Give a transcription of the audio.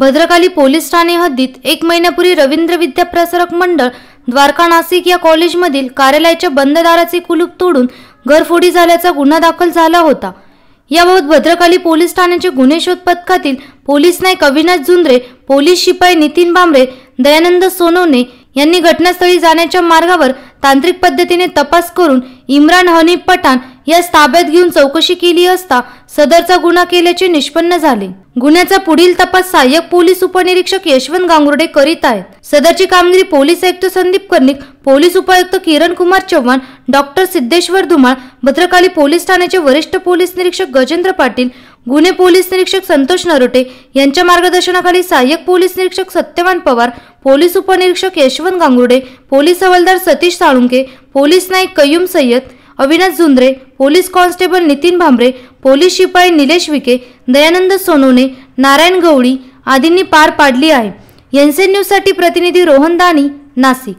Bhadrakali police Thane हद्दीत एक महिन्यापूर्वी रवींद्र विद्या प्रसारक मंडळ द्वारका नासिक या कॉलेजमधील कार्यालयाच्या बंद दाराचे कुलूप तोडून घरफोडी झाल्याचा गुन्हा दाखल झाला होता याबाबत भद्रकाली पोलीस ठाण्याचे गुन्हे शोध पथकातील पोलीस नायक अविनाश झुंद्रे पोलीस शिपाई नितीन बांबरे दयानंद सोनवणे यांनी घटनास्थळी जाण्याच्या मार्गावर तांत्रिक पद्धतीने तपास करून इम्रान हनीफ पठाण यास ताब्यात घेऊन चौकशी केली असता सदरचा गुन्हा केल्याचे निष्पन्न झाले गुन्ह्याचा पुढील तपास सहाय्यक पोलीस उपनिरीक्षक यशवंत गांगुर्डे करीत आहेत सदरची कामगिरी पोलीस आयुक्त संदीप कर्णिक पोलीस उपायुक्त किरण कुमार चव्हाण डॉक्टर सिद्धेश्वर धुमाळ भद्रकाली पोलीस ठाण्याचे वरिष्ठ पोलीस निरीक्षक गजेंद्र पाटील गुन्हे पोलीस निरीक्षक संतोष नरोटे यांच्या मार्गदर्शनाखाली सहाय्यक पोलीस निरीक्षक सत्यवान पवार पोलीस उपनिरीक्षक यशवंत गांगुर्डे पोलीस हवालदार सतीश साळुंके पोलीस नाईक Kayum Sayyed Avinash Zundre police constable Nitin Bhambre police शिपाई निलेश विके दयानंद सोनोने, नारायण गवळी आदींनी पार पाडली आहे एनसेन्यूसाठी न्यूजसाठी प्रतिनिधी रोहन दानी नाशिक